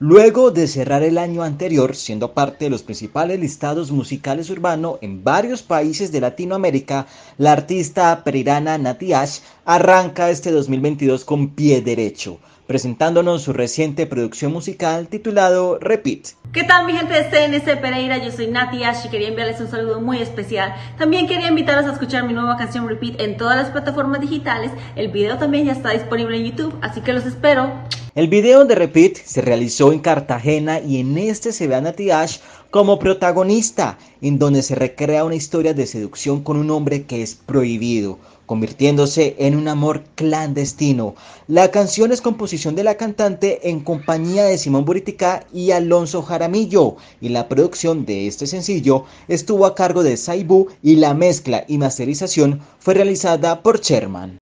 Luego de cerrar el año anterior siendo parte de los principales listados musicales urbanos en varios países de Latinoamérica, la artista perirana Nati Ash arranca este 2022 con pie derecho, presentándonos su reciente producción musical titulado Repeat. ¿Qué tal mi gente de CNC Pereira? Yo soy Nati Ash y quería enviarles un saludo muy especial. También quería invitarlos a escuchar mi nueva canción Repeat en todas las plataformas digitales. El video también ya está disponible en YouTube, así que los espero. El video de Repeat se realizó en Cartagena y en este se ve a Nati Ash como protagonista, en donde se recrea una historia de seducción con un hombre que es prohibido, convirtiéndose en un amor clandestino. La canción es composición de la cantante en compañía de Simón Buritica y Alonso Jaramillo, y la producción de este sencillo estuvo a cargo de Saibu y la mezcla y masterización fue realizada por Sherman.